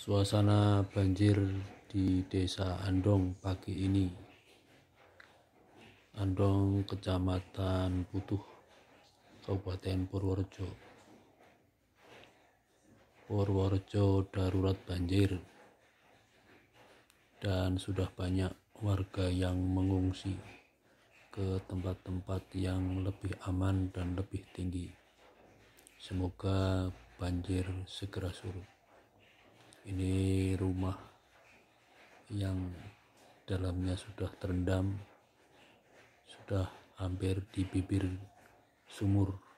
Suasana banjir di Desa Andong pagi ini. Andong, Kecamatan Putuh, Kabupaten Purworejo. Purworejo darurat banjir. Dan sudah banyak warga yang mengungsi ke tempat-tempat yang lebih aman dan lebih tinggi. Semoga banjir segera surut ini rumah yang dalamnya sudah terendam sudah hampir di bibir sumur